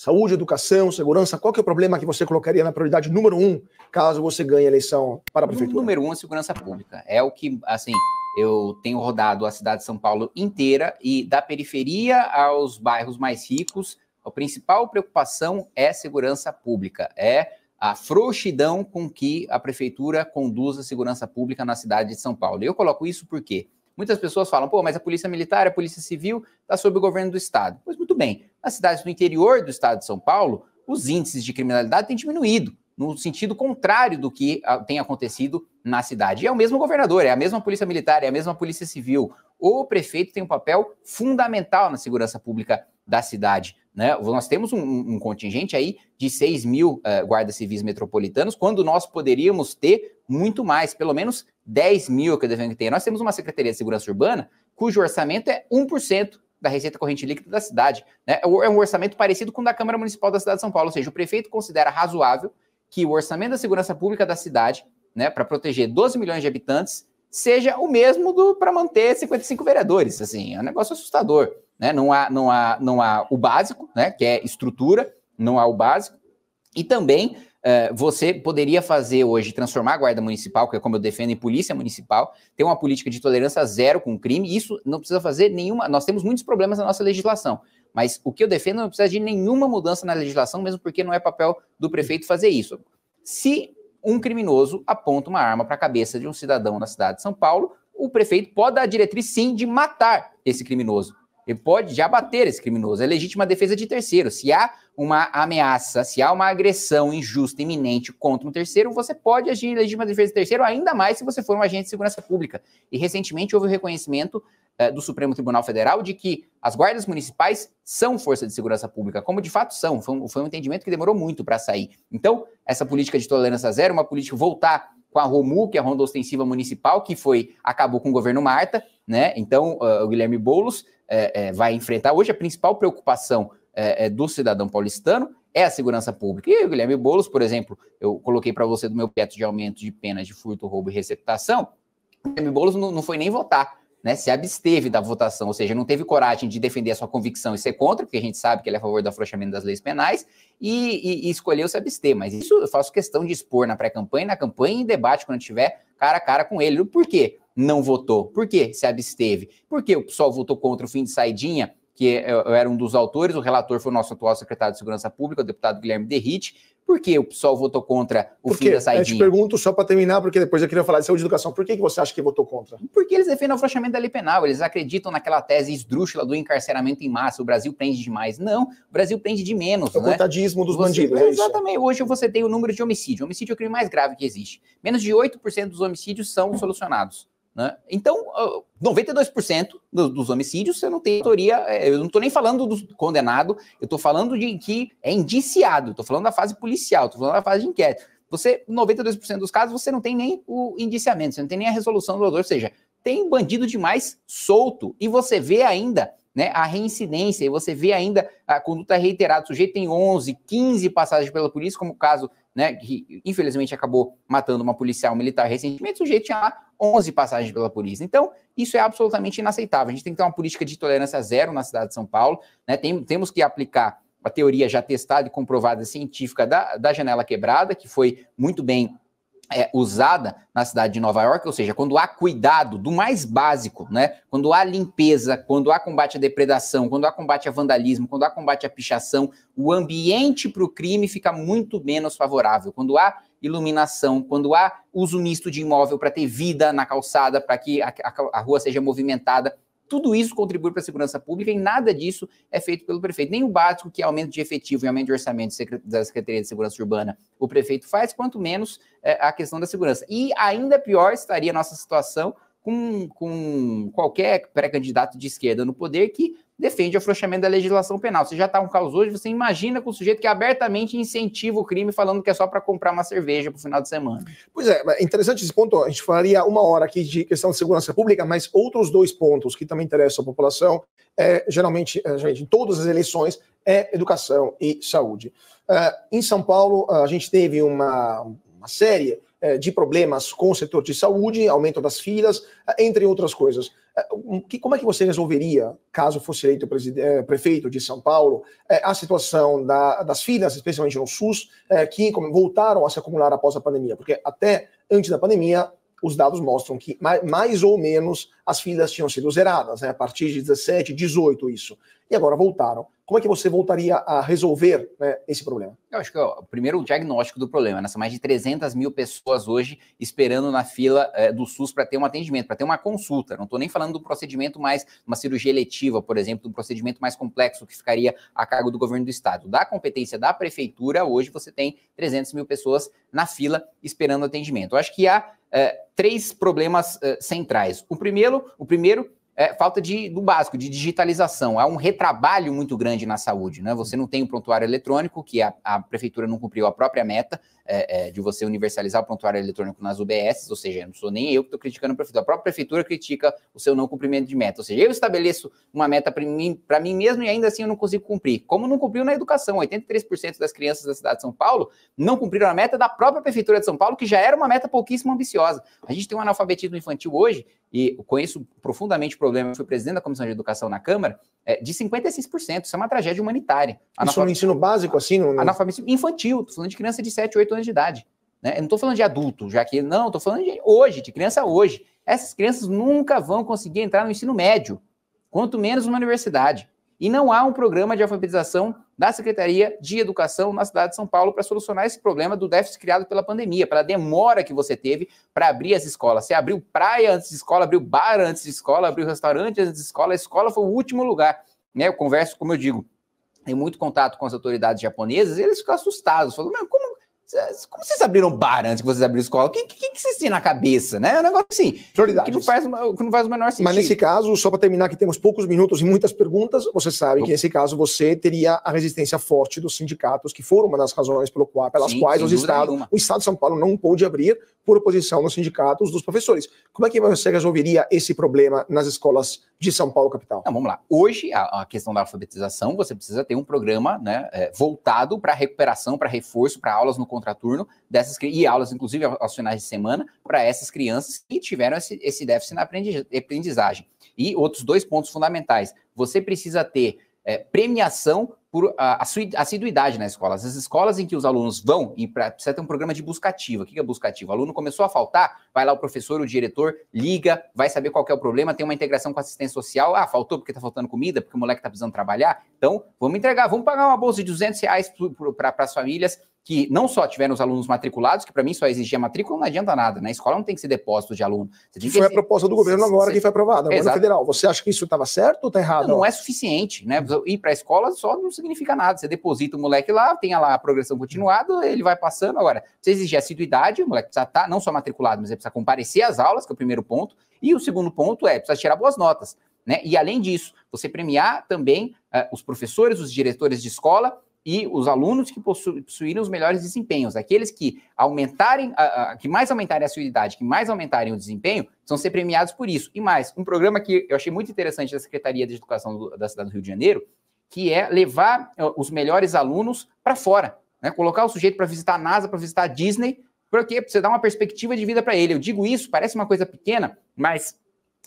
Saúde, educação, segurança, qual que é o problema que você colocaria na prioridade número um, caso você ganhe a eleição para a prefeitura? Número um, é segurança pública. É o que, assim, eu tenho rodado a cidade de São Paulo inteira e da periferia aos bairros mais ricos, a principal preocupação é segurança pública, é a frouxidão com que a prefeitura conduz a segurança pública na cidade de São Paulo. Eu coloco isso porque muitas pessoas falam, pô, mas a polícia militar, a polícia civil está sob o governo do estado. Pois muito bem, nas cidades do interior do estado de São Paulo, os índices de criminalidade têm diminuído, no sentido contrário do que ah, tem acontecido na cidade. E é o mesmo governador, é a mesma polícia militar, é a mesma polícia civil. O prefeito tem um papel fundamental na segurança pública da cidade. Né? Nós temos um, um, contingente aí de 6 mil uh, guardas civis metropolitanos, quando nós poderíamos ter muito mais, pelo menos 10 mil é que devemos ter. Nós temos uma Secretaria de Segurança Urbana cujo orçamento é 1% da receita corrente líquida da cidade. Né? É, é um orçamento parecido com o da Câmara Municipal da cidade de São Paulo, ou seja, o prefeito considera razoável que o orçamento da segurança pública da cidade, né, para proteger 12 milhões de habitantes, seja o mesmo do para manter 55 vereadores. Assim, é um negócio assustador. Né? Não, há, não, há, não há o básico, né, que é estrutura, não há o básico, e também é, você poderia fazer hoje, transformar a guarda municipal, que é como eu defendo, em polícia municipal, ter uma política de tolerância zero com o crime, isso não precisa fazer nenhuma. Nós temos muitos problemas na nossa legislação, mas o que eu defendo não precisa de nenhuma mudança na legislação, mesmo porque não é papel do prefeito fazer isso. Se um criminoso aponta uma arma para a cabeça de um cidadão na cidade de São Paulo, o prefeito pode dar a diretriz, sim, de matar esse criminoso. Ele pode já bater esse criminoso. É legítima defesa de terceiro. Se há uma ameaça, se há uma agressão injusta, iminente contra um terceiro, você pode agir em legítima defesa de terceiro, ainda mais se você for um agente de segurança pública. E recentemente houve o reconhecimento eh, do Supremo Tribunal Federal de que as guardas municipais são força de segurança pública, como de fato são. Foi um, foi um entendimento que demorou muito para sair. Então, essa política de tolerância zero, é uma política voltar com a ROMU, que é a Ronda Ostensiva Municipal, que foi acabou com o governo Marta, né? Então, uh, o Guilherme Boulos é, é, vai enfrentar. Hoje a principal preocupação é, é, do cidadão paulistano é a segurança pública. E o Guilherme Boulos, por exemplo, eu coloquei para você do meu teto de aumento de penas de furto, roubo e receptação, o Guilherme Boulos não, não foi nem votar. Né, se absteve da votação, ou seja, não teve coragem de defender a sua convicção e ser contra, porque a gente sabe que ele é a favor do afrouxamento das leis penais, e, e, e escolheu se abster. Mas isso eu faço questão de expor na pré-campanha, na campanha e em debate, quando tiver cara a cara com ele. Por quê? não votou? Por que se absteve? Por que o PSOL votou contra o fim de saidinha? que é, é, eu era um dos autores, o relator foi o nosso atual secretário de Segurança Pública, o deputado Guilherme Derritte. Por que o PSOL votou contra o fim da saidinha Eu te pergunto só para terminar, porque depois eu queria falar de saúde e educação. Por que, que você acha que votou contra? Porque eles defendem o afrouxamento da lei penal. Eles acreditam naquela tese esdrúxula do encarceramento em massa. O Brasil prende demais. Não, o Brasil prende de menos. É o né? dos você, bandidos. É exatamente. Hoje você tem o número de homicídio. Homicídio é o crime mais grave que existe. Menos de 8% dos homicídios são solucionados. Né? Então, 92% dos homicídios você não tem autoria. É, eu não estou nem falando do condenado, eu estou falando de que é indiciado, estou falando da fase policial, estou falando da fase de inquérito. Você, 92% dos casos, você não tem nem o indiciamento, você não tem nem a resolução do autor, ou seja, tem bandido demais solto. E você vê ainda né, a reincidência, e você vê ainda a conduta reiterada, o sujeito tem 11, 15 passagens pela polícia, como o caso, né, que infelizmente acabou matando uma policial militar recentemente, o sujeito tinha 11 passagens pela polícia. Então, isso é absolutamente inaceitável. A gente tem que ter uma política de tolerância zero na cidade de São Paulo, né, tem, temos que aplicar a teoria já testada e comprovada científica da, da janela quebrada, que foi muito bem é, usada na cidade de Nova York, ou seja, quando há cuidado do mais básico, né? Quando há limpeza, quando há combate à depredação, quando há combate a vandalismo, quando há combate à pichação, o ambiente para o crime fica muito menos favorável. Quando há iluminação, quando há uso misto de imóvel para ter vida na calçada, para que a, a, a rua seja movimentada, tudo isso contribui para a segurança pública e nada disso é feito pelo prefeito. Nem o básico, que é aumento de efetivo e aumento de orçamento da Secretaria de Segurança Urbana, o prefeito faz, quanto menos é, a questão da segurança. E ainda pior estaria a nossa situação com, com qualquer pré-candidato de esquerda no poder que defende o afrouxamento da legislação penal. Você já está um caos hoje, você imagina com o sujeito que abertamente incentiva o crime falando que é só para comprar uma cerveja para o final de semana. Pois é, é, interessante esse ponto. A gente falaria uma hora aqui de questão de segurança pública, mas outros dois pontos que também interessam a população, é, geralmente, é, gente, em todas as eleições, é educação e saúde. É, em São Paulo, a gente teve uma, uma série é, de problemas com o setor de saúde, aumento das filas, entre outras coisas que, como é que você resolveria, caso fosse eleito eh, prefeito de São Paulo, eh, a situação da, das filas, especialmente no SUS, eh, que voltaram a se acumular após a pandemia? Porque até antes da pandemia, os dados mostram que mais, mais ou menos as filas tinham sido zeradas, né? a partir de 17, 18 isso e agora voltaram. Como é que você voltaria a resolver né, esse problema? Eu acho que ó, é primeiro o diagnóstico do problema. Né? São mais de 300 mil pessoas hoje esperando na fila é, do SUS para ter um atendimento, para ter uma consulta. Não estou nem falando do procedimento mais, uma cirurgia eletiva, por exemplo, um procedimento mais complexo que ficaria a cargo do governo do estado. Da competência da prefeitura, hoje você tem 300 mil pessoas na fila esperando atendimento. Eu acho que há é, três problemas é, centrais. O primeiro, o primeiro é, falta de, do básico, de digitalização. Há um retrabalho muito grande na saúde. Né? Você não tem o prontuário eletrônico, que a, a prefeitura não cumpriu a própria meta é, é, de você universalizar o prontuário eletrônico nas UBS, ou seja, não sou nem eu que estou criticando a prefeitura, a própria prefeitura critica o seu não cumprimento de meta. Ou seja, eu estabeleço uma meta para mim, mim mesmo e ainda assim eu não consigo cumprir. Como não cumpriu na educação, 83% das crianças da cidade de São Paulo não cumpriram a meta da própria prefeitura de São Paulo, que já era uma meta pouquíssimo ambiciosa. A gente tem um analfabetismo infantil hoje, e conheço profundamente o problema, fui presidente da Comissão de Educação na Câmara, é, de 56%. Isso é uma tragédia humanitária. Analfa... Isso no ensino básico, assim? No... Analfabetismo infantil, estou falando de criança de 7, 8 anos de idade. Né? Eu não estou falando de adulto, já que não, estou falando de hoje, de criança hoje. Essas crianças nunca vão conseguir entrar no ensino médio, quanto menos numa universidade. E não há um programa de alfabetização da Secretaria de Educação na cidade de São Paulo para solucionar esse problema do déficit criado pela pandemia, pela demora que você teve para abrir as escolas. Você abriu praia antes de escola, abriu bar antes de escola, abriu restaurante antes de escola. A escola foi o último lugar. Né? Eu converso, como eu digo, tem muito contato com as autoridades japonesas, eles ficam assustados, falam, como vocês abriram bar antes que vocês abriram escola? O que, que, que vocês têm na cabeça, né? É um negócio assim, que não, faz, que não faz o menor sentido. Mas nesse caso, só para terminar, que temos poucos minutos e muitas perguntas, você sabe que nesse caso você teria a resistência forte dos sindicatos, que foram uma das razões pelo qual, pelas Sim, quais os estados o Estado de São Paulo não pôde abrir por oposição dos sindicatos dos professores. Como é que você resolveria esse problema nas escolas de São Paulo capital? Não, vamos lá. Hoje, a, a, questão da alfabetização, você precisa ter um programa né, é, voltado para recuperação, para reforço, para aulas no contraturno dessas e aulas, inclusive aos finais de semana, para essas crianças que tiveram esse, esse déficit na aprendizagem. E outros dois pontos fundamentais: você precisa ter é, premiação por a, a assiduidade na escola. As escolas em que os alunos vão, e pra, precisa ter um programa de buscativa. O que é buscativa? O aluno começou a faltar, vai lá o professor, o diretor, liga, vai saber qual é o problema, tem uma integração com a assistência social. Ah, faltou porque está faltando comida, porque o moleque está precisando trabalhar. Então, vamos entregar, vamos pagar uma bolsa de 200 reais para as famílias que não só tiveram os alunos matriculados, que para mim só exigia matrícula, não adianta nada, né? A escola não tem que ser depósito de aluno. Você que foi é a proposta do governo agora que foi aprovada, agora federal. Você acha que isso estava certo ou está errado? Não, é suficiente, né? Uhum. Ir para a escola só não significa nada. Você deposita o moleque lá, tem lá a progressão continuada, ele vai passando. Agora, você exigir assiduidade, o moleque precisa estar tá, não só matriculado, mas ele precisa comparecer às aulas, que é o primeiro ponto. E o segundo ponto é, precisa tirar boas notas. Né? E além disso, você premiar também uh, os professores, os diretores de escola e os alunos que possuírem os melhores desempenhos, aqueles que aumentarem, a, a, que mais aumentarem a sua idade, que mais aumentarem o desempenho, vão ser premiados por isso. E mais, um programa que eu achei muito interessante da Secretaria de Educação do, da cidade do Rio de Janeiro, que é levar eh, os melhores alunos para fora, né? Colocar o sujeito para visitar a NASA, para visitar a Disney, porque você dá uma perspectiva de vida para ele. Eu digo isso, parece uma coisa pequena, mas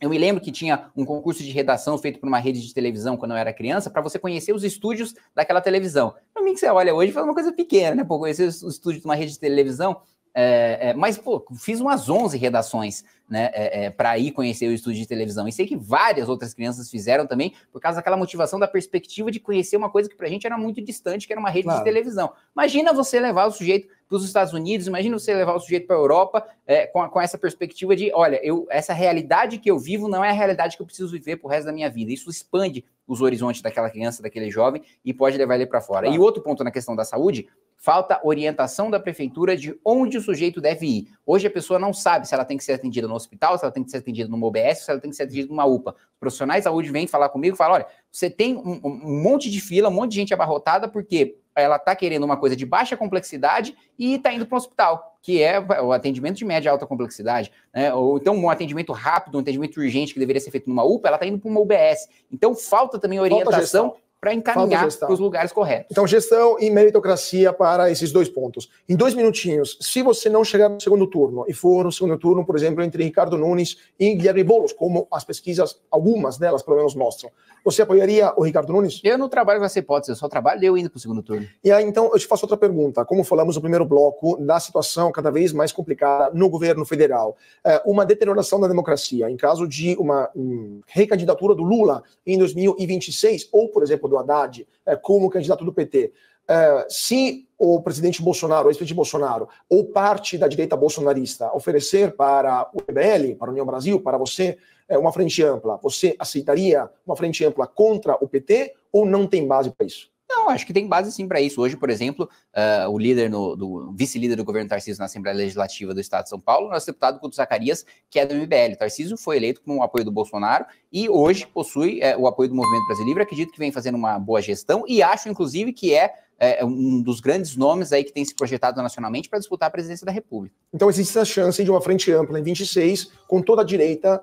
eu me lembro que tinha um concurso de redação feito por uma rede de televisão quando eu era criança, para você conhecer os estúdios daquela televisão. Para mim, que você olha hoje, foi uma coisa pequena, né? Pô, conhecer os estúdios de uma rede de televisão. É, é, mas, pô, fiz umas 11 redações, né, é, é para ir conhecer o estúdio de televisão. E sei que várias outras crianças fizeram também, por causa daquela motivação da perspectiva de conhecer uma coisa que para a gente era muito distante, que era uma rede claro. de televisão. Imagina você levar o sujeito para os Estados Unidos. Imagina você levar o sujeito para a Europa é, com, com, essa perspectiva de: olha, eu, essa realidade que eu vivo não é a realidade que eu preciso viver para o resto da minha vida. Isso expande os horizontes daquela criança, daquele jovem e pode levar ele para fora. Claro. E outro ponto na questão da saúde, falta orientação da prefeitura de onde o sujeito deve ir. Hoje a pessoa não sabe se ela tem que ser atendida no hospital, se ela tem que ser atendida numa OBS, se ela tem que ser atendida numa UPA. profissionais de saúde vêm falar comigo e falam: olha, você tem um, um monte de fila, um monte de gente abarrotada, porque ela está querendo uma coisa de baixa complexidade e está indo para o hospital, que é o atendimento de média e alta complexidade, né? Ou então um atendimento rápido, um atendimento urgente que deveria ser feito numa UPA, ela está indo para uma UBS. Então falta também orientação. Falta para encaminhar para os lugares corretos. Então, gestão e meritocracia para esses dois pontos. Em dois minutinhos, se você não chegar no segundo turno, e for no segundo turno, por exemplo, entre Ricardo Nunes e Guilherme Boulos, como as pesquisas, algumas delas pelo menos mostram, você apoiaria o Ricardo Nunes? Eu não trabalho com essa hipótese, eu só trabalho eu indo para o segundo turno. E aí, então, eu te faço outra pergunta. Como falamos no primeiro bloco, da situação cada vez mais complicada no governo federal, eh, uma deterioração da democracia, em caso de uma hum, recandidatura do Lula em 2026, ou, por exemplo, do Haddad, é, como candidato do PT. É, se o presidente Bolsonaro, o ex-presidente Bolsonaro, ou parte da direita bolsonarista oferecer para o PBL, para a União Brasil, para você, é, uma frente ampla, você aceitaria uma frente ampla contra o PT ou não tem base para isso? Não, acho que tem base sim para isso. Hoje, por exemplo, uh, o líder no, do vice-líder do governo Tarcísio na Assembleia Legislativa do Estado de São Paulo, nosso deputado Couto Zacarias, que é do MBL. Tarcísio foi eleito com o apoio do Bolsonaro e hoje possui é, o apoio do Movimento Brasil Livre. Acredito que vem fazendo uma boa gestão e acho, inclusive, que é, é um dos grandes nomes aí que tem se projetado nacionalmente para disputar a presidência da República. Então existe essa chance de uma frente ampla em 26, com toda a direita